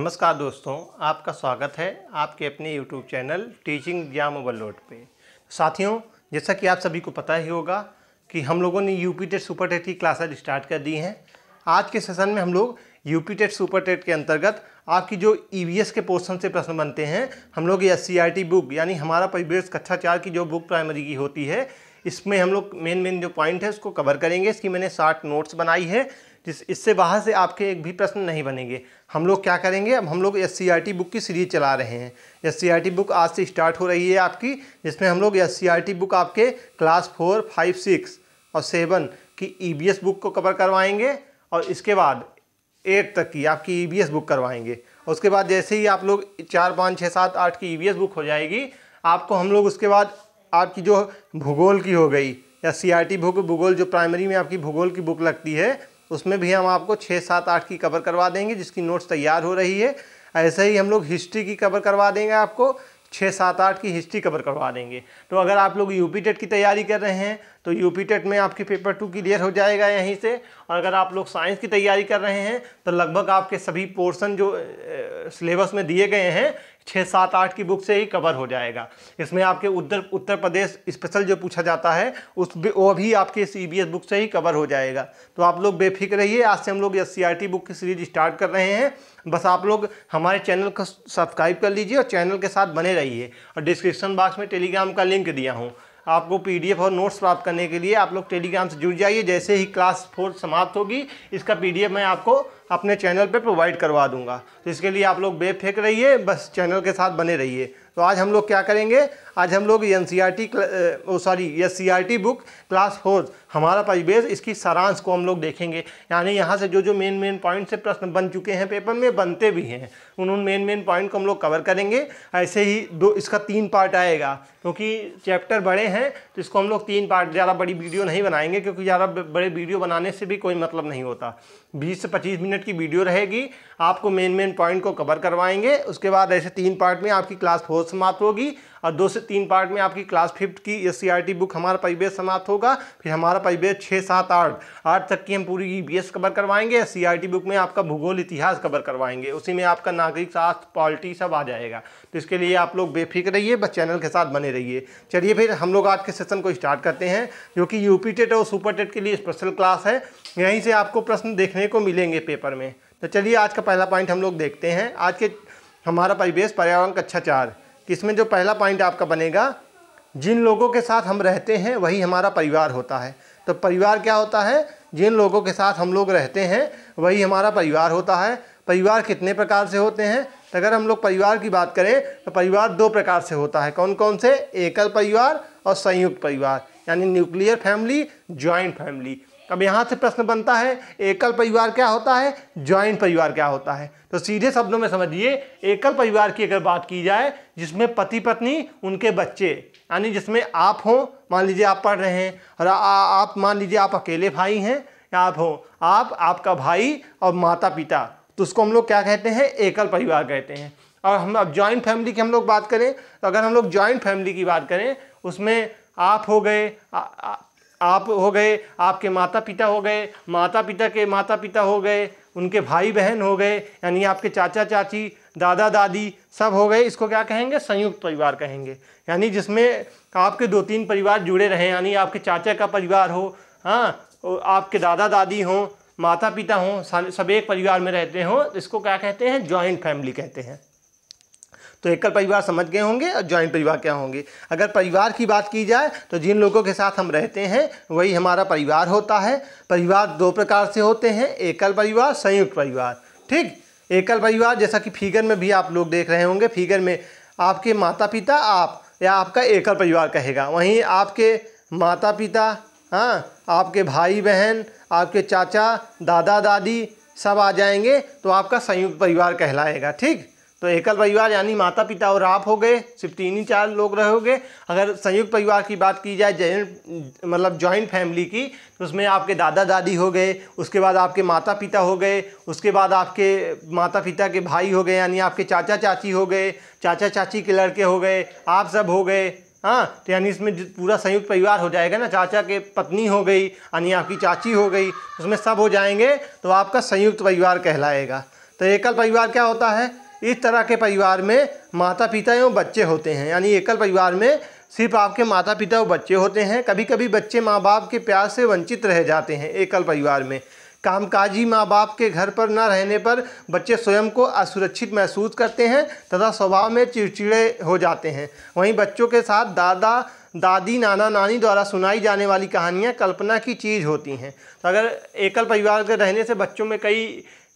नमस्कार दोस्तों आपका स्वागत है आपके अपने YouTube channel teaching exam overload पे साथियों जैसा कि आप सभी को पता ही होगा कि हम लोगों ने U P TET super TET की क्लासेज स्टार्ट कर दी हैं आज के सेशन में हम लोग U P TET super TET के अंतर्गत आपकी जो ई e के पोर्सन से प्रश्न बनते हैं हम लोग आर एस बुक यानी हमारा परिवेश कक्षा चार की जो बुक प्राइमरी की होती है इसमें हम लोग मेन मेन जो पॉइंट है उसको कवर करेंगे इसकी मैंने साठ नोट्स बनाई है जिस इससे बाहर से आपके एक भी प्रश्न नहीं बनेंगे हम लोग क्या करेंगे अब हम लोग एस बुक e की सीरीज चला रहे हैं एस बुक e आज से स्टार्ट हो रही है आपकी जिसमें हम लोग एस बुक e आपके क्लास फोर फाइव सिक्स और सेवन की ई बुक को कवर करवाएंगे और इसके बाद एट तक की आपकी ई बुक करवाएंगे उसके बाद जैसे ही आप लोग चार पाँच छः सात आठ की ई बुक हो जाएगी आपको हम लोग उसके बाद आपकी जो भूगोल की हो गई या सी आर टी बुक भूगोल जो प्राइमरी में आपकी भूगोल की बुक लगती है उसमें भी हम आपको छः सात आठ की कवर करवा देंगे जिसकी नोट्स तैयार हो रही है ऐसे ही हम लोग हिस्ट्री की कवर करवा देंगे आपको छः सात आठ की हिस्ट्री कवर करवा देंगे तो अगर आप लोग यू टेट की तैयारी कर रहे हैं तो यू टेट में आपके पेपर टू क्लियर हो जाएगा यहीं से और अगर आप लोग साइंस की तैयारी कर रहे हैं तो लगभग आपके सभी पोर्सन जो सिलेबस में दिए गए हैं छः सात आठ की बुक से ही कवर हो जाएगा इसमें आपके उत्तर उत्तर प्रदेश स्पेशल जो पूछा जाता है उस वो भी आपके सी बी एस बुक से ही कवर हो जाएगा तो आप लोग बेफिक्र रहिए आज से हम लोग S C R T book की सीरीज स्टार्ट कर रहे हैं बस आप लोग हमारे चैनल को सब्सक्राइब कर लीजिए और चैनल के साथ बने रहिए और डिस्क्रिप्शन बॉक्स में टेलीग्राम का लिंक दिया हूँ आपको पीडीएफ और नोट्स प्राप्त करने के लिए आप लोग टेलीग्राम से जुड़ जाइए जैसे ही क्लास फोर समाप्त होगी इसका पीडीएफ मैं आपको अपने चैनल पे प्रोवाइड करवा दूंगा तो इसके लिए आप लोग बेब फेंक रहिए बस चैनल के साथ बने रहिए तो आज हम लोग क्या करेंगे आज हम लोग N C R T sorry S C R T book class four Hamara Parivesh इसकी सारांश को हम लोग देखेंगे यानी यहाँ से जो जो मेन मेन पॉइंट से प्रश्न बन चुके हैं पेपर में बनते भी हैं उन मेन मेन पॉइंट को हम लोग कवर करेंगे ऐसे ही दो इसका तीन पार्ट आएगा क्योंकि चैप्टर बड़े हैं तो इसको हम लोग तीन पार्ट ज़्यादा बड़ी वीडियो नहीं बनाएंगे क्योंकि ज़्यादा बड़े वीडियो बनाने से भी कोई मतलब नहीं होता बीस से पच्चीस मिनट की वीडियो रहेगी आपको मेन मेन पॉइंट को कवर करवाएंगे उसके बाद ऐसे तीन पार्ट में आपकी क्लास फोर समाप्त होगी और दो से तीन पार्ट में आपकी क्लास फिफ्थ की एस बुक हमारा परिवेश समाप्त होगा फिर हमारा परिवेश छः सात आठ आठ तक की हम पूरी ई कवर करवाएंगे सी बुक में आपका भूगोल इतिहास कवर करवाएंगे उसी में आपका नागरिक शास्त्र पॉलिटी सब आ जाएगा तो इसके लिए आप लोग बेफिक्र रहिए बस चैनल के साथ बने रहिए चलिए फिर हम लोग आज के सेशन को स्टार्ट करते हैं जो कि यूपी टेट और सुपर टेट के लिए स्पेशल क्लास है यहीं से आपको प्रश्न देखने को मिलेंगे पेपर में तो चलिए आज का पहला पॉइंट हम लोग देखते हैं आज के हमारा परिवेश पर्यावरण कक्षा चार कि इसमें जो पहला पॉइंट आपका बनेगा जिन लोगों के साथ हम रहते हैं वही हमारा परिवार होता है तो परिवार क्या होता है जिन लोगों के साथ हम लोग रहते हैं वही हमारा परिवार होता है परिवार कितने प्रकार से होते हैं तो अगर हम लोग परिवार की बात करें तो परिवार दो प्रकार से होता है कौन कौन से एकल परिवार और संयुक्त परिवार यानी न्यूक्लियर फैमिली ज्वाइंट फैमिली अब यहाँ से प्रश्न बनता है एकल परिवार क्या होता है ज्वाइंट परिवार क्या होता है तो सीधे शब्दों में समझिए एकल परिवार की अगर बात की जाए जिसमें पति पत्नी उनके बच्चे यानी जिसमें आप हो मान लीजिए आप पढ़ रहे हैं और आ, आ, आप मान लीजिए आप अकेले भाई हैं या आप हो आप आपका भाई और माता पिता तो उसको हम लोग क्या कहते हैं एकल परिवार कहते हैं और हम अब ज्वाइंट फैमिली की हम लोग बात करें तो अगर हम लोग जॉइंट फैमिली की बात करें उसमें आप हो गए आप हो गए आपके माता पिता हो गए माता पिता के माता पिता हो गए उनके भाई बहन हो गए यानी आपके चाचा चाची दादा दादी सब हो गए इसको क्या कहेंगे संयुक्त परिवार कहेंगे यानी जिसमें आपके दो तीन परिवार जुड़े रहें यानी आपके चाचा का परिवार हो हाँ आपके दादा दादी हों माता पिता हों सब एक परिवार में रहते हों इसको क्या कहते हैं जॉइंट फैमिली कहते हैं तो एकल परिवार समझ गए होंगे और ज्वाइंट परिवार क्या होंगे अगर परिवार की बात की जाए तो जिन लोगों के साथ हम रहते हैं वही हमारा परिवार होता है परिवार दो प्रकार से होते हैं एकल परिवार संयुक्त परिवार ठीक एकल परिवार जैसा कि फिगर में भी आप लोग देख रहे होंगे फिगर में आपके माता पिता आप या आपका एकल परिवार कहेगा वहीं आपके माता पिता हाँ आपके भाई बहन आपके चाचा दादा दादी सब आ जाएंगे तो आपका संयुक्त परिवार कहलाएगा ठीक तो एकल परिवार यानी माता पिता और आप हो गए सिर्फ तीन ही चार लोग रहोगे अगर संयुक्त परिवार की बात की जाए जॉइंट मतलब जॉइंट फैमिली की तो उसमें आपके दादा दादी हो गए उसके बाद आपके माता पिता हो गए उसके बाद आपके माता पिता के भाई हो गए यानी आपके चाचा चाची हो गए चाचा चाची के लड़के हो गए आप सब हो गए हाँ तो यानी इसमें पूरा संयुक्त परिवार हो जाएगा ना चाचा के पत्नी हो गई यानी आपकी चाची हो गई उसमें सब हो जाएंगे तो आपका संयुक्त परिवार कहलाएगा तो एकल परिवार क्या होता है इस तरह के परिवार में माता पिता एवं बच्चे होते हैं यानी एकल परिवार में सिर्फ आपके माता पिता और बच्चे होते हैं कभी कभी बच्चे माँ बाप के प्यार से वंचित रह जाते हैं एकल परिवार में कामकाजी माँ बाप के घर पर न रहने पर बच्चे स्वयं को असुरक्षित महसूस करते हैं तथा स्वभाव में चिड़चिड़े हो जाते हैं वहीं बच्चों के साथ दादा दादी नाना नानी द्वारा सुनाई जाने वाली कहानियाँ कल्पना की चीज़ होती हैं तो अगर एकल परिवार के रहने से बच्चों में कई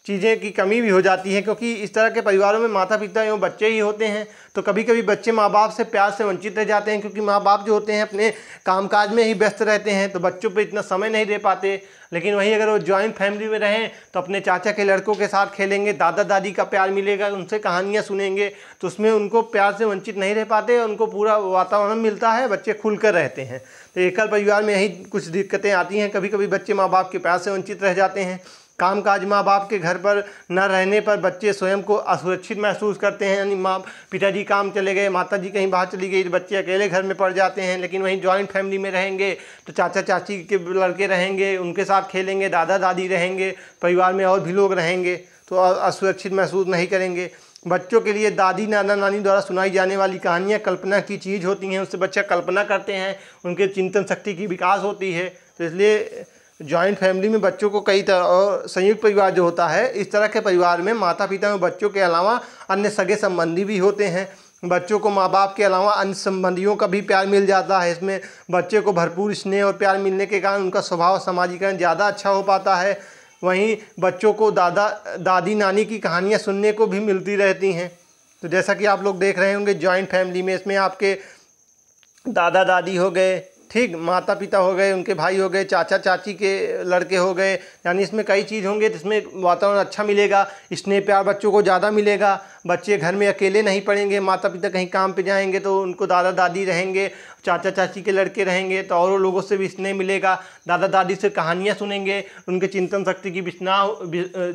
चीज़ें की कमी भी हो जाती है क्योंकि इस तरह के परिवारों में माता पिता एवं बच्चे ही होते हैं तो कभी कभी बच्चे माँ बाप से प्यार से वंचित रह जाते हैं क्योंकि माँ बाप जो होते हैं अपने कामकाज में ही व्यस्त रहते हैं तो बच्चों पे इतना समय नहीं दे पाते लेकिन वहीं अगर वो ज्वाइंट फैमिली में रहें तो अपने चाचा के लड़कों के साथ खेलेंगे दादा दादी का प्यार मिलेगा उनसे कहानियाँ सुनेंगे तो उसमें उनको प्यार से वंचित नहीं रह पाते उनको पूरा वातावरण मिलता है बच्चे खुल कर रहते हैं तो एकल परिवार में यही कुछ दिक्कतें आती हैं कभी कभी बच्चे माँ बाप के प्यार से वंचित रह जाते हैं कामकाज माँ बाप के घर पर न रहने पर बच्चे स्वयं को असुरक्षित महसूस करते हैं यानी माँ पिताजी काम चले गए माता जी कहीं बाहर चली गई तो बच्चे अकेले घर में पड़ जाते हैं लेकिन वहीं जॉइंट फैमिली में रहेंगे तो चाचा चाची के लड़के रहेंगे उनके साथ खेलेंगे दादा दादी रहेंगे परिवार में और भी लोग रहेंगे तो असुरक्षित महसूस नहीं करेंगे बच्चों के लिए दादी नाना नानी द्वारा सुनाई जाने वाली कहानियाँ कल्पना की चीज़ होती हैं उससे बच्चा कल्पना करते हैं उनके चिंतन शक्ति की विकास होती है तो इसलिए ज्वाइंट फैमिली में बच्चों को कई तरह और संयुक्त परिवार जो होता है इस तरह के परिवार में माता पिता में बच्चों के अलावा अन्य सगे संबंधी भी होते हैं बच्चों को माँ बाप के अलावा अन्य संबंधियों का भी प्यार मिल जाता है इसमें बच्चे को भरपूर स्नेह और प्यार मिलने के कारण उनका स्वभाव सामाजिकरण ज़्यादा अच्छा हो पाता है वहीं बच्चों को दादा दादी नानी की कहानियाँ सुनने को भी मिलती रहती हैं तो जैसा कि आप लोग देख रहे होंगे जॉइंट फैमिली में इसमें आपके दादा दादी हो गए ठीक माता पिता हो गए उनके भाई हो गए चाचा चाची के लड़के हो गए यानी इसमें कई चीज़ होंगे जिसमें वातावरण अच्छा मिलेगा स्नेह प्यार बच्चों को ज़्यादा मिलेगा बच्चे घर में अकेले नहीं पड़ेंगे माता पिता कहीं काम पे जाएंगे तो उनको दादा दादी रहेंगे चाचा चाची के लड़के रहेंगे तो और लोगों से भी स्नेह मिलेगा दादा दादी से कहानियाँ सुनेंगे उनके चिंतन शक्ति की बिछना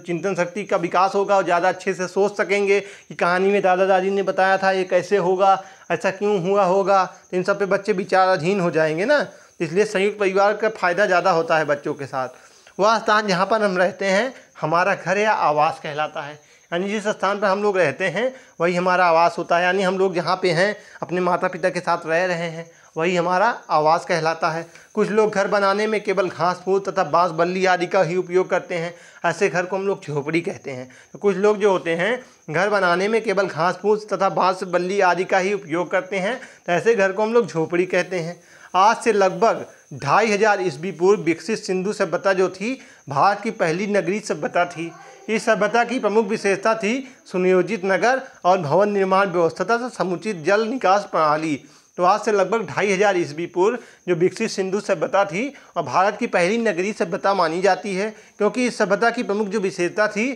चिंतन शक्ति का विकास होगा और ज़्यादा अच्छे से सोच सकेंगे कि कहानी में दादा दादी ने बताया था ये कैसे होगा ऐसा क्यों हुआ होगा तो इन सब पे बच्चे विचाराधीन हो जाएंगे ना इसलिए संयुक्त परिवार का फ़ायदा ज़्यादा होता है बच्चों के साथ वह स्थान जहाँ पर हम रहते हैं हमारा घर या आवास कहलाता है यानी जिस स्थान पर हम लोग रहते हैं वही हमारा आवास होता है यानी हम लोग जहाँ पे हैं अपने माता पिता के साथ रह रहे हैं वही हमारा आवास कहलाता है कुछ लोग घर बनाने में केवल घास फूस तथा बांस बल्ली आदि का ही उपयोग करते हैं ऐसे घर को हम लोग झोपड़ी कहते हैं तो कुछ लोग जो होते हैं घर बनाने में केवल घास फूस तथा बांस बल्ली आदि का ही उपयोग करते हैं तो ऐसे घर को हम लोग झोपड़ी कहते हैं आज से लगभग ढाई हज़ार ईस्वी पूर्व विकसित सिंधु सभ्यता जो थी भारत की पहली नगरी सभ्यता थी इस सभ्यता की प्रमुख विशेषता थी सुनियोजित नगर और भवन निर्माण व्यवस्था तथा समुचित जल निकास प्रणाली तो आज से लगभग ढाई हज़ार ईस्वी पूर्व जो विकसित सिंधु सभ्यता थी और भारत की पहली नगरी सभ्यता मानी जाती है क्योंकि इस सभ्यता की प्रमुख जो विशेषता थी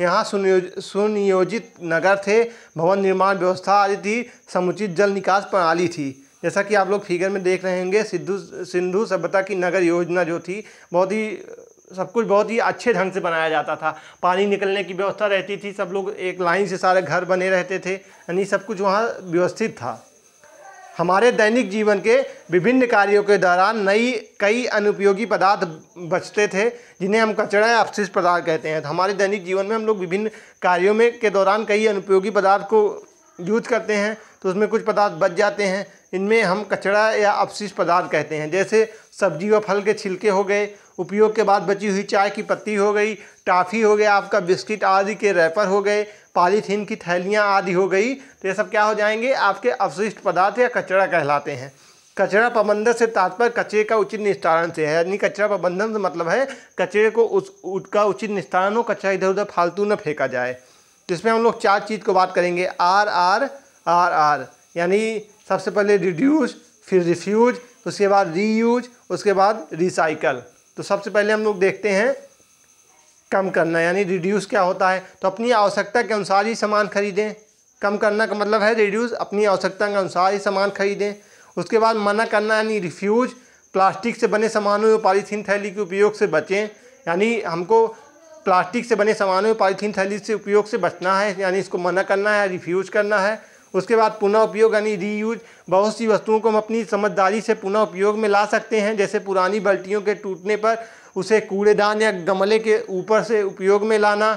यहाँ सुनियोज सुनियोजित नगर थे भवन निर्माण व्यवस्था आदि थी समुचित जल निकास प्रणाली थी जैसा कि आप लोग फिगर में देख रहे होंगे सिद्धू सिंधु सभ्यता की नगर योजना जो थी बहुत ही सब कुछ बहुत ही अच्छे ढंग से बनाया जाता था पानी निकलने की व्यवस्था रहती थी सब लोग एक लाइन से सारे घर बने रहते थे यानी सब कुछ वहाँ व्यवस्थित था हमारे दैनिक जीवन के विभिन्न कार्यों के दौरान नई कई अनुपयोगी पदार्थ बचते थे जिन्हें हम कचरा या अपशिष्ट पदार्थ कहते हैं तो हमारे दैनिक जीवन में हम लोग विभिन्न कार्यों में के दौरान कई अनुपयोगी पदार्थ को यूज करते हैं तो उसमें कुछ पदार्थ बच जाते हैं इनमें हम कचरा या अपशिष्ट पदार्थ कहते हैं जैसे सब्जी व फल के छिलके हो गए उपयोग के बाद बची हुई चाय की पत्ती हो गई टाफ़ी हो गया आपका बिस्किट आदि के रैपर हो गए पॉलीथीन की थैलियाँ आदि हो गई तो ये सब क्या हो जाएंगे आपके अवशिष्ट पदार्थ या कचरा कहलाते हैं कचरा प्रबंधन से तात्पर्य कचरे का उचित निस्तारण से है यानी कचरा प्रबंधन से मतलब है कचरे को उस उसका उचित निस्तारण हो कचरा इधर उधर फालतू न फेंका जाए जिसमें हम लोग चार चीज़ को बात करेंगे आर आर आर आर यानी सबसे पहले रिड्यूस फिर रिफ्यूज उसके बाद रीयूज उसके बाद रिसाइकल तो सबसे पहले हम लोग देखते हैं कम करना यानी रिड्यूस क्या होता है तो अपनी आवश्यकता के अनुसार ही सामान खरीदें कम करना का मतलब है रिड्यूस अपनी आवश्यकता के अनुसार ही सामान खरीदें उसके बाद मना करना यानी रिफ्यूज प्लास्टिक से बने सामानों या पॉलीथीन थैली के उपयोग से बचें यानी हमको प्लास्टिक से बने सामानों या पॉलीथीन थैली से उपयोग से बचना है यानी इसको मना करना है रिफ्यूज करना है उसके बाद पुनः उपयोग यानी रीयूज बहुत सी वस्तुओं को हम अपनी समझदारी से पुनः उपयोग में ला सकते हैं जैसे पुरानी बाल्टियों के टूटने पर उसे कूड़ेदान या गमले के ऊपर से उपयोग में लाना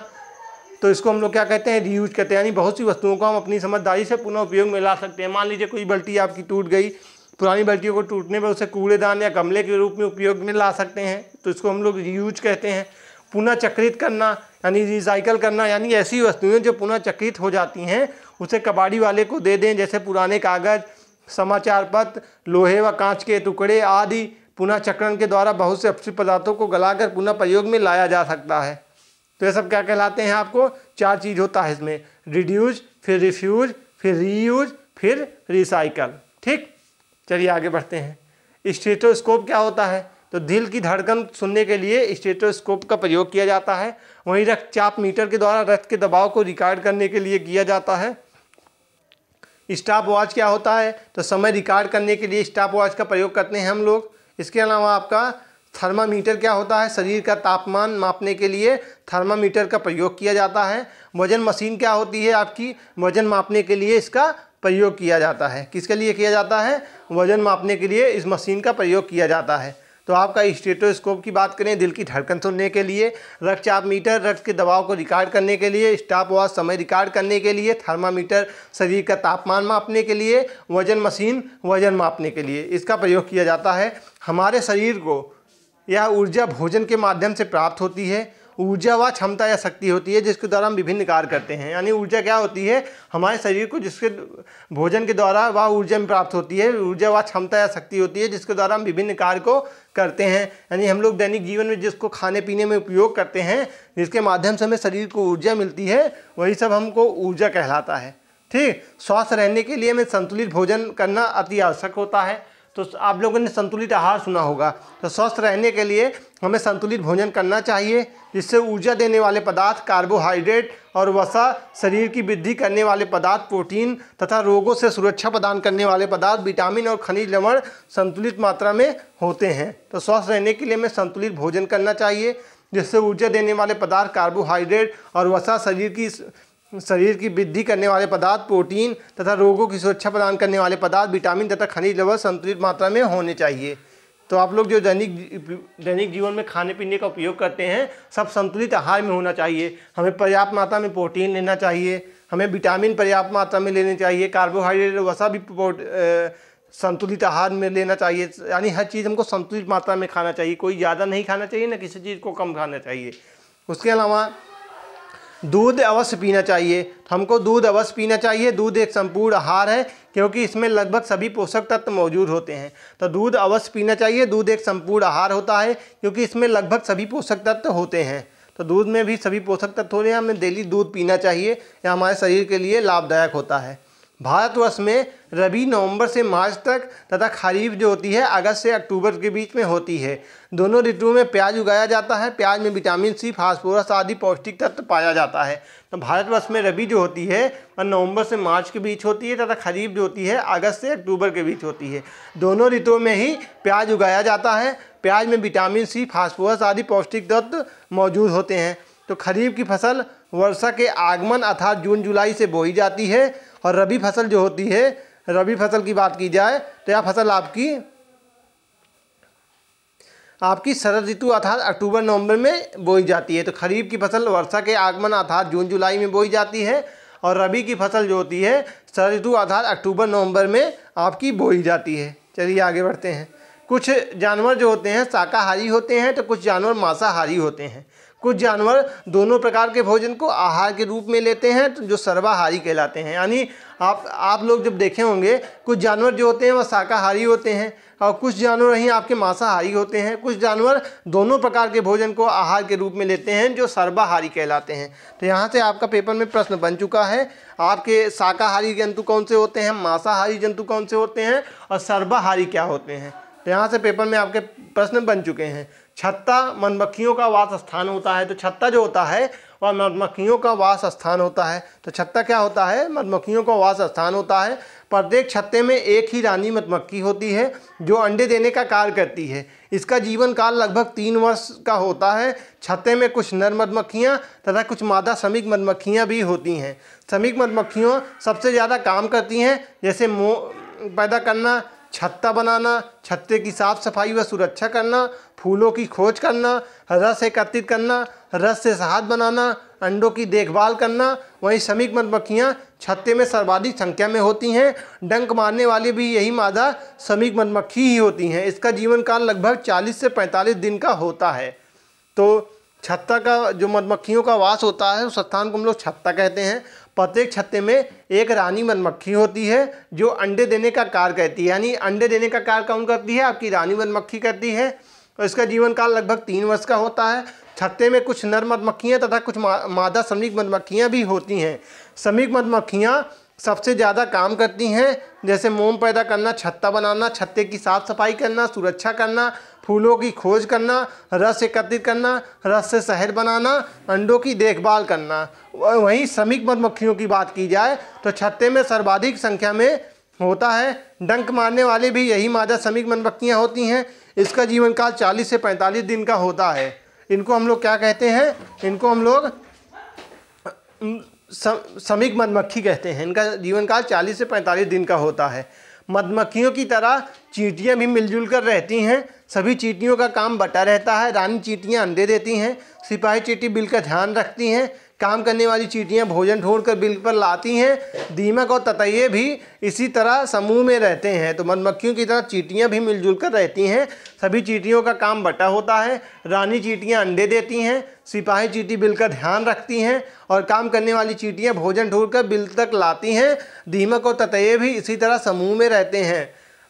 तो इसको हम लोग क्या कहते हैं रीयूज कहते हैं यानी बहुत सी वस्तुओं को हम अपनी समझदारी से पुनः उपयोग में ला सकते हैं मान लीजिए कोई बल्टी आपकी टूट गई पुरानी बल्टियों को टूटने पर उसे कूड़ेदान या गमले के रूप में उपयोग में ला सकते हैं तो इसको हम लोग रीयूज कहते हैं पुनः चक्रित करना यानी रिसाइकल करना यानी ऐसी वस्तुएं जो पुनः चक्रित हो जाती हैं उसे कबाड़ी वाले को दे दें जैसे पुराने कागज़ समाचार पत्र लोहे व कांच के टुकड़े आदि पुनः चक्रण के द्वारा बहुत से अपशिष्ट पदार्थों को गलाकर पुनः प्रयोग में लाया जा सकता है तो ये सब क्या कहलाते हैं आपको चार चीज़ होता है इसमें रिड्यूज फिर रिफ्यूज फिर रीयूज फिर रिसाइकल ठीक चलिए आगे बढ़ते हैं स्टेटोस्कोप क्या होता है तो दिल की धड़कन सुनने के लिए स्टेटोस्कोप का प्रयोग किया जाता है वहीं रक्तचाप मीटर के द्वारा रक्त के दबाव को रिकॉर्ड करने के लिए किया जाता है स्टाप वॉच क्या होता है तो समय रिकॉर्ड करने के लिए स्टाप वॉच का प्रयोग करते हैं हम लोग इसके अलावा आपका थर्मामीटर क्या होता है शरीर का तापमान मापने के लिए थर्मामीटर का प्रयोग किया जाता है वजन मशीन क्या होती है आपकी वजन मापने के लिए इसका प्रयोग किया जाता है किसके लिए किया जाता है वजन मापने के लिए इस मशीन का प्रयोग किया जाता है तो आपका स्टेटोस्कोप की बात करें दिल की धड़कन सुनने के लिए रक्तचाप मीटर रक्त के दबाव को रिकॉर्ड करने के लिए स्टाप वॉच समय रिकॉर्ड करने के लिए थर्मामीटर शरीर का तापमान मापने के लिए वजन मशीन वजन मापने के लिए इसका प्रयोग किया जाता है हमारे शरीर को यह ऊर्जा भोजन के माध्यम से प्राप्त होती है ऊर्जा व क्षमता या शक्ति होती है जिसके द्वारा हम विभिन्न कार्य करते हैं यानी ऊर्जा क्या होती है हमारे शरीर को जिसके भोजन के द्वारा वह ऊर्जा में प्राप्त होती है ऊर्जा व क्षमता या शक्ति होती है जिसके द्वारा हम विभिन्न कार्य को करते हैं यानी हम लोग दैनिक जीवन में जिसको खाने पीने में उपयोग करते हैं जिसके माध्यम से हमें शरीर को ऊर्जा मिलती है वही सब हमको ऊर्जा कहलाता है ठीक स्वस्थ रहने के लिए हमें संतुलित भोजन करना अति आवश्यक होता है तो आप लोगों ने संतुलित आहार सुना होगा तो स्वस्थ रहने के लिए हमें संतुलित भोजन करना चाहिए जिससे ऊर्जा देने वाले पदार्थ कार्बोहाइड्रेट और वसा शरीर की वृद्धि करने वाले पदार्थ प्रोटीन तथा रोगों से सुरक्षा प्रदान करने वाले पदार्थ विटामिन और खनिज लवण संतुलित मात्रा में होते हैं तो स्वस्थ रहने के लिए हमें संतुलित भोजन करना चाहिए जिससे ऊर्जा देने वाले पदार्थ कार्बोहाइड्रेट और वसा शरीर की शरीर की वृद्धि करने वाले पदार्थ प्रोटीन तथा रोगों की सुरक्षा प्रदान करने वाले पदार्थ विटामिन तथा खनिज लवण संतुलित मात्रा में होने चाहिए तो आप लोग जो दैनिक दैनिक जीवन में खाने पीने का उपयोग करते हैं सब संतुलित आहार में होना चाहिए हमें पर्याप्त मात्रा में प्रोटीन लेना चाहिए हमें विटामिन पर्याप्त मात्रा में लेने चाहिए कार्बोहाइड्रेट वसा भी संतुलित आहार में लेना चाहिए यानी हर चीज़ हमको संतुलित मात्रा में खाना चाहिए कोई ज़्यादा नहीं खाना चाहिए ना किसी चीज़ को कम खाना चाहिए उसके अलावा दूध अवश्य पीना चाहिए हमको दूध अवश्य पीना चाहिए दूध एक संपूर्ण आहार है क्योंकि इसमें लगभग सभी पोषक तत्व मौजूद होते हैं तो दूध अवश्य पीना चाहिए दूध एक संपूर्ण आहार होता है क्योंकि इसमें लगभग सभी पोषक तत्व होते हैं तो दूध में भी सभी पोषक तत्व होते हैं हमें डेली दूध पीना चाहिए यह हमारे शरीर के लिए लाभदायक होता है भारतवर्ष में रबी नवंबर से मार्च तक तथा खरीफ जो होती है अगस्त से अक्टूबर के बीच में होती है दोनों ऋतुओं में प्याज उगाया जाता है प्याज में विटामिन सी फास्फोरस आदि पौष्टिक तत्व पाया जाता है तो भारतवर्ष में रबी जो होती है वह नवंबर से मार्च के बीच होती है तथा खरीफ जो होती है अगस्त से अक्टूबर के बीच होती है दोनों ऋतुओं में ही प्याज उगाया जाता है प्याज में विटामिन सी फास्फोरस आदि पौष्टिक तत्व मौजूद होते हैं तो खरीफ की फसल वर्षा के आगमन अर्थात जून जुलाई से बोई जाती है और रबी फसल जो होती है रबी फसल की बात की जाए तो यह फसल आपकी आपकी शरद ऋतु अर्थात अक्टूबर नवंबर में बोई जाती है तो खरीफ की फसल वर्षा के आगमन अर्थात जून जुलाई में बोई जाती है और रबी की फसल जो होती है शरद ऋतु अर्थात अक्टूबर नवंबर में आपकी बोई जाती है चलिए आगे बढ़ते हैं कुछ जानवर जो होते हैं शाकाहारी होते हैं तो कुछ जानवर मांसाहारी होते हैं कुछ जानवर दोनों प्रकार के भोजन को आहार के रूप में लेते हैं तो जो सर्वाहारी कहलाते हैं यानी आप आप लोग जब देखे होंगे कुछ जानवर जो होते हैं वह शाकाहारी होते हैं और कुछ जानवर ही आपके मांसाहारी होते हैं कुछ जानवर दोनों प्रकार के भोजन को आहार के रूप में लेते हैं जो सर्वाहारी कहलाते हैं तो यहाँ से आपका पेपर में प्रश्न बन चुका है आपके शाकाहारी जंतु कौन से होते हैं मांसाहारी जंतु कौन से होते हैं और सर्वाहारी क्या होते हैं तो यहाँ से पेपर में आपके प्रश्न बन चुके हैं छत्ता मधुमक्खियों का वास स्थान होता है तो छत्ता जो होता है वह मधुमक्खियों का वास स्थान होता है तो छत्ता क्या होता है मधुमक्खियों का वास स्थान होता है प्रत्येक छत्ते में एक ही रानी मधुमक्खी होती है जो अंडे देने का कार्य करती है इसका जीवन काल लगभग तीन वर्ष का होता है छत्ते में कुछ नर मधुमक्खियाँ तथा कुछ मादा श्रमिक मधुमक्खियाँ भी होती हैं श्रमिक मधुमक्खियों सबसे ज़्यादा काम करती हैं जैसे मो पैदा करना छत्ता बनाना छत्ते की साफ सफाई व सुरक्षा करना फूलों की खोज करना रस एकत्रित करना रस से शहाद बनाना अंडों की देखभाल करना वहीं श्रमिक मधुमक्खियाँ छत्ते में सर्वाधिक संख्या में होती हैं डंक मारने वाली भी यही मादा श्रमिक मधुमक्खी ही होती हैं इसका जीवन काल लगभग 40 से 45 दिन का होता है तो छत्ता का जो मधुमक्खियों का वास होता है उस स्थान को हम लोग छत्ता कहते हैं प्रत्येक छत्ते में एक रानी मधुमक्खी होती है जो अंडे देने का कार्य करती है यानी अंडे देने का कार्य कौन करती है आपकी रानी मधुमक्खी करती है और इसका जीवन काल लगभग तीन वर्ष का होता है छत्ते में कुछ नर मधुमक्खियाँ तथा कुछ मादा श्रमिक मधुमक्खियाँ भी होती हैं श्रमिक मधुमक्खियाँ सबसे ज़्यादा काम करती हैं जैसे मोम पैदा करना छत्ता बनाना छत्ते की साफ़ सफाई करना सुरक्षा करना फूलों की खोज करना रस एकत्रित करना रस से शहर बनाना अंडों की देखभाल करना वहीं श्रमिक मधुमक्खियों की बात की जाए तो छत्ते में सर्वाधिक संख्या में होता है डंक मारने वाले भी यही मादा श्रमिक मधुमक्खियाँ होती हैं इसका जीवन काल चालीस से पैंतालीस दिन का होता है इनको हम लोग क्या कहते हैं इनको हम लोग श्रमिक मधुमक्खी कहते हैं इनका जीवन काल चालीस से पैंतालीस दिन का होता है मधुमक्खियों की तरह चींटियाँ भी मिलजुल कर रहती हैं सभी चीटियों का काम बटा रहता है रानी चीटियाँ अंडे देती हैं सिपाही चीटी बिल का ध्यान रखती हैं काम करने वाली चीटियाँ भोजन ढूंढ कर बिल पर लाती हैं दीमक और ततये भी इसी तरह समूह में रहते हैं तो मधुमक्खियों की तरह चीटियाँ भी मिलजुल कर रहती हैं सभी चीटियों का काम बटा होता है रानी चीटियाँ अंडे देती हैं सिपाही चीटी बिल का ध्यान रखती हैं और काम करने वाली चीटियाँ भोजन ढूंढ कर बिल तक लाती हैं दीमक और ततये भी इसी तरह समूह में रहते हैं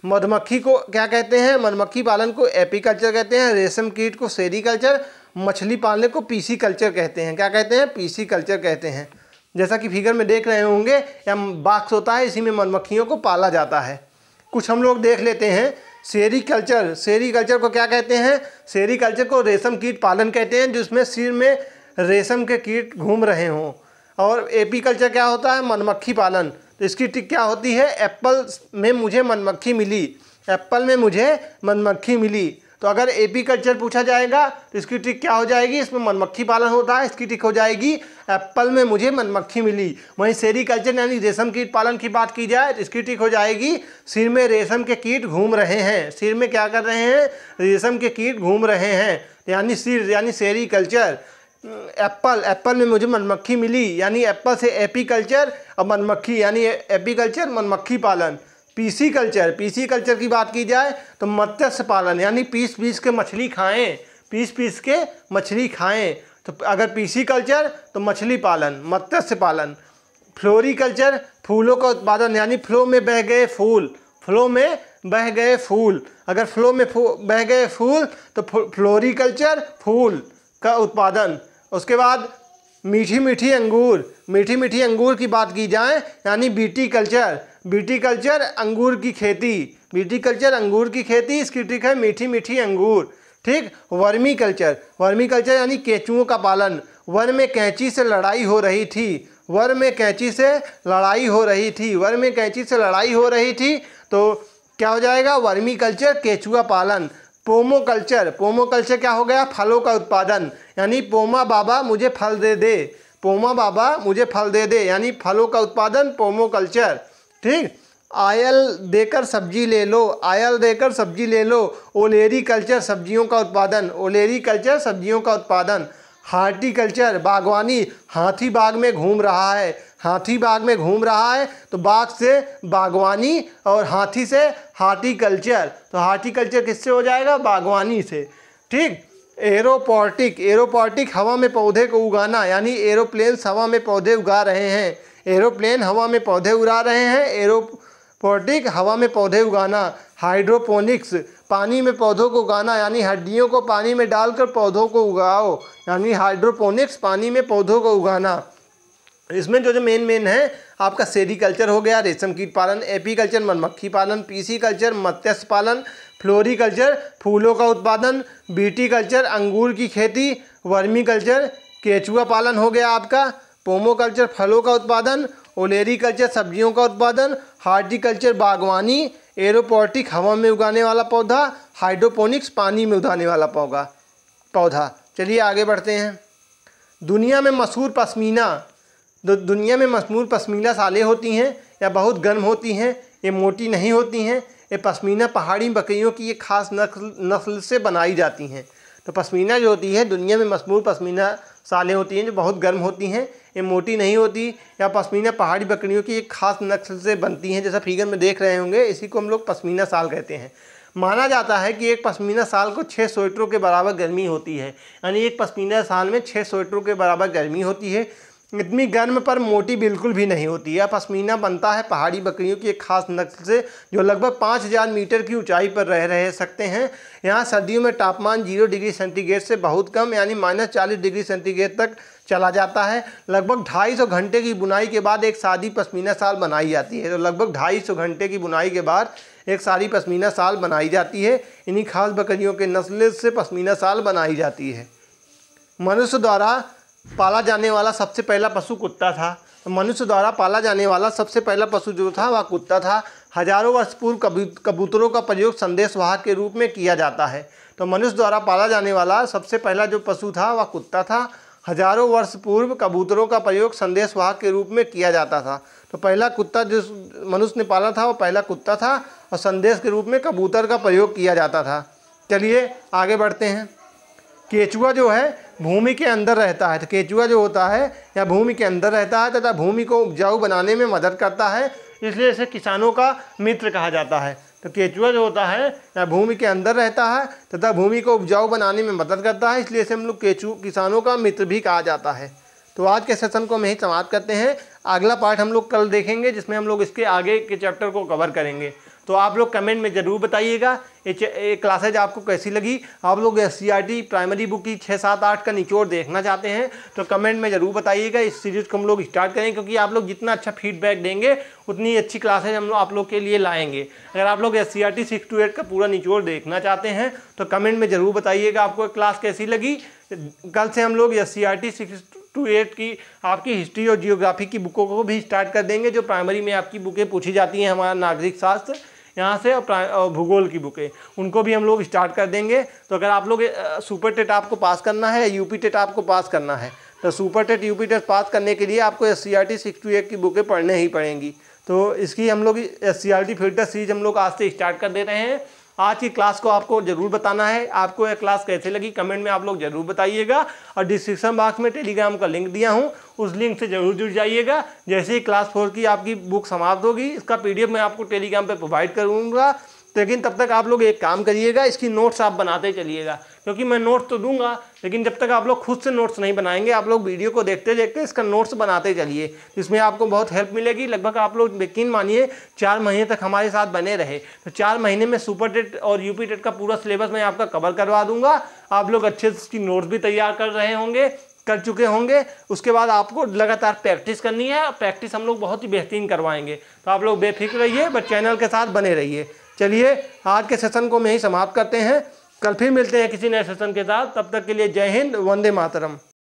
मधुमक्खी को क्या कहते हैं मधुमक्खी पालन को एपीकल्चर कहते हैं रेशम कीट को कल्चर मछली पालने को पीसी कल्चर कहते हैं क्या कहते हैं पीसी कल्चर कहते हैं जैसा कि फिगर में देख रहे होंगे या बाक्स होता है इसी में मधुमक्खियों को पाला जाता है कुछ हम लोग देख लेते हैं सेरी कल्चर सेरी कल्चर को क्या कहते हैं सेरी कल्चर को रेशम कीट पालन कहते हैं जिसमें सिर में रेशम के कीट घूम रहे हों और एपीकल्चर क्या होता है मधुमक्खी पालन तो इसकी टिक क्या होती है एप्पल में मुझे मधुमक्खी मिली एप्पल में मुझे मधुमक्खी मिली तो अगर एपीकल्चर पूछा जाएगा तो इसकी टिक क्या हो जाएगी इसमें मधुमक्खी पालन होता है इसकी टिक हो जाएगी एप्पल में मुझे मधुमक्खी मिली वहीं सेरीकल्चर यानी रेशम कीट पालन की बात की जाए तो इसकी टिक हो जाएगी सिर में रेशम के कीट घूम रहे हैं सिर में क्या कर रहे हैं रेशम के कीट घूम रहे हैं यानी सिर यानी सेरीकल्चर एप्पल एप्पल में मुझे मधुमक्खी मिली यानी एप्पल से एपीकल्चर और मधुमक्खी यानी एपीकल्चर मधुमक्खी पालन पीसी कल्चर पीसी कल्चर की बात की जाए तो मत्स्य पालन यानी पीस पीस के मछली खाएं पीस पीस के मछली खाएं तो अगर पीसी कल्चर तो मछली पालन मत्स्य पालन फ्लोरी कल्चर फूलों का उत्पादन यानी फ्लो में बह गए फूल फ्लो में बह गए फूल अगर फ्लो में बह गए फूल तो फ्लोरी कल्चर फूल का उत्पादन उसके बाद मीठी मीठी अंगूर मीठी मीठी अंगूर की बात की जाए यानी बीटी कल्चर बीटी कल्चर अंगूर की खेती बीटी कल्चर अंगूर की खेती इसकी ट्रिक है मीठी मीठी अंगूर ठीक वर्मी कल्चर वर्मी कल्चर यानी केचुओं का पालन वन में कैंची से लड़ाई हो रही थी वर में कैंची से लड़ाई हो रही थी वर में कैंची से लड़ाई हो रही थी तो क्या हो जाएगा वर्मी कल्चर केचुआ पालन पोमोकल्चर पोमोकल्चर क्या हो गया फलों का उत्पादन यानी पोमा बाबा मुझे फल दे दे पोमा बाबा मुझे फल दे दे यानी फलों का उत्पादन पोमोकल्चर ठीक आयल देकर सब्जी ले लो आयल देकर सब्जी ले लो ओलेरी कल्चर सब्जियों का उत्पादन ओलेरी कल्चर सब्जियों का उत्पादन हार्टिकल्चर बागवानी हाथी बाग में घूम रहा है हाथी बाग में घूम रहा है तो बाग से बागवानी और हाथी से हार्टिकल्चर तो हार्टिकल्चर किससे हो जाएगा बागवानी से ठीक एरोपोर्टिक एरोपोर्टिक हवा में पौधे को उगाना यानी एरोप्लेन हवा में पौधे उगा रहे हैं एरोप्लेन हवा में पौधे उड़ा रहे हैं एरोपोर्टिक हवा में पौधे उगाना हाइड्रोपोनिक्स पानी में पौधों को उगाना यानी हड्डियों को पानी में डालकर पौधों को उगाओ यानी हाइड्रोपोनिक्स पानी में पौधों को उगाना इसमें जो जो मेन मेन है आपका सेरी कल्चर हो गया रेशम कीट पालन एपी कल्चर मधुमक्खी पालन पीसी कल्चर मत्स्य पालन फ्लोरी कल्चर फूलों का उत्पादन बीटी कल्चर अंगूर की खेती वर्मी कल्चर केचुआ पालन हो गया आपका पोमो कल्चर फलों का उत्पादन ओलेरी कल्चर सब्जियों का उत्पादन हार्टिकल्चर बागवानी एरोपोटिक हवा में उगाने वाला पौधा हाइड्रोपोनिक्स पानी में उगाने वाला पौधा पौधा चलिए आगे बढ़ते हैं दुनिया में मशहूर पश्मीना जो दुनिया में मसमूर पसमीना साले होती हैं या बहुत गर्म होती हैं ये मोटी नहीं होती हैं ये पसमीना पहाड़ी बकरियों की ये खास नस्ल नस्ल से बनाई जाती हैं तो पसमीना जो होती है दुनिया में मशहूर पसमीना सालें होती हैं जो बहुत गर्म होती हैं ये मोटी नहीं होती या पसमीना पहाड़ी बकरियों की एक खास नस्ल से बनती हैं जैसा फिगर में देख रहे होंगे इसी को हम लोग पसमीना साल कहते हैं माना जाता है कि एक पसमीना साल को छः स्वेटरों के बराबर गर्मी होती है यानी एक पसमीना साल में छः स्वेटरों के बराबर गर्मी होती है इतनी गर्म पर मोटी बिल्कुल भी नहीं होती है पश्मीना बनता है पहाड़ी बकरियों की एक खास नस्ल से जो लगभग पाँच हज़ार मीटर की ऊंचाई पर रह रह सकते हैं यहाँ सर्दियों में तापमान जीरो डिग्री सेंटीग्रेड से बहुत कम यानी माइनस चालीस डिग्री सेंटीग्रेड तक चला जाता है लगभग ढाई सौ घंटे की बुनाई के बाद एक सादी पश्मीना साल बनाई जाती है तो लगभग ढाई सौ घंटे की बुनाई के बाद एक सारी पश्मीना साल बनाई जाती है इन्हीं खास बकरियों के नस्ल से पश्मीना साल बनाई जाती है मनुष्य द्वारा पाला जाने वाला सबसे पहला पशु कुत्ता था मनुष्य द्वारा पाला जाने वाला सबसे पहला पशु जो था वह कुत्ता था हजारों वर्ष पूर्व कबूतरों का प्रयोग संदेश वाहक के रूप में किया जाता है तो मनुष्य द्वारा पाला जाने वाला सबसे पहला जो पशु था वह कुत्ता था हजारों वर्ष पूर्व कबूतरों का प्रयोग संदेश वाहक के रूप में किया जाता था तो पहला कुत्ता जिस मनुष्य ने पाला था वह पहला कुत्ता था और संदेश के रूप में कबूतर का प्रयोग किया जाता था चलिए आगे बढ़ते हैं केचुआ जो है भूमि के अंदर रहता है तो केचुआ जो होता है या भूमि के अंदर रहता है तथा भूमि को उपजाऊ बनाने में मदद करता है इसलिए इसे किसानों का मित्र कहा जाता है तो केचुआ जो होता है या भूमि के अंदर रहता है तथा भूमि को उपजाऊ बनाने में मदद करता है इसलिए इसे हम लोग केचु किसानों का मित्र भी कहा जाता है तो आज के सेशन को हम यही समाप्त करते हैं अगला पार्ट हम लोग कल देखेंगे जिसमें हम लोग इसके आगे के चैप्टर को कवर करेंगे तो आप लोग कमेंट में ज़रूर बताइएगा ये क्लासेज आपको कैसी लगी आप लोग एस प्राइमरी बुक की छः सात आठ का निचोड़ देखना चाहते हैं तो कमेंट में ज़रूर बताइएगा इस सीरीज़ को हम लोग स्टार्ट करें क्योंकि आप लोग जितना अच्छा फीडबैक देंगे उतनी अच्छी क्लासेज हम लोग आप लोग के लिए लाएंगे अगर आप लोग S C R to eight का पूरा निचोड़ देखना चाहते हैं तो कमेंट में ज़रूर बताइएगा आपको क्लास कैसी लगी कल से हम लोग S C R T six to eight की आपकी हिस्ट्री और जियोग्राफी की बुकों को भी स्टार्ट कर देंगे जो प्राइमरी में आपकी बुकें पूछी जाती हैं हमारा नागरिक शास्त्र यहाँ से और भूगोल की बुकें उनको भी हम लोग स्टार्ट कर देंगे तो अगर आप लोग सुपर टेट आपको पास करना है या यूपी टेट आपको पास करना है तो super TET UP TET pass करने के लिए आपको S C R T six to eight की बुकें पढ़ने ही पड़ेंगी तो इसकी हम लोग S C R T filter series हम लोग आज से स्टार्ट कर दे रहे हैं आज की क्लास को आपको जरूर बताना है आपको यह क्लास कैसे लगी कमेंट में आप लोग जरूर बताइएगा और डिस्क्रिप्शन बॉक्स में टेलीग्राम का लिंक दिया हूँ उस लिंक से जरूर जुड़ जाइएगा जैसे ही क्लास फोर की आपकी बुक समाप्त होगी इसका पीडीएफ मैं आपको टेलीग्राम पर प्रोवाइड करूँगा तो लेकिन तब तक आप लोग एक काम करिएगा इसकी नोट्स आप बनाते चलिएगा क्योंकि मैं नोट्स तो दूंगा लेकिन जब तक आप लोग खुद से नोट्स नहीं बनाएंगे आप लोग वीडियो को देखते देखते इसका नोट्स बनाते चलिए इसमें आपको बहुत हेल्प मिलेगी लगभग आप लोग यकीन मानिए चार महीने तक हमारे साथ बने रहे तो चार महीने में सुपर टेट और यूपी टेट का पूरा सिलेबस मैं आपका कवर करवा दूंगा आप लोग अच्छे से इसकी नोट्स भी तैयार कर रहे होंगे कर चुके होंगे उसके बाद आपको लगातार प्रैक्टिस करनी है प्रैक्टिस हम लोग बहुत ही बेहतरीन करवाएंगे तो आप लोग बेफिक्र रहिए बट चैनल के साथ बने रहिए चलिए आज के सेशन को मैं ही समाप्त करते हैं कल फिर मिलते हैं किसी नए सेशन के साथ तब तक के लिए जय हिंद वंदे मातरम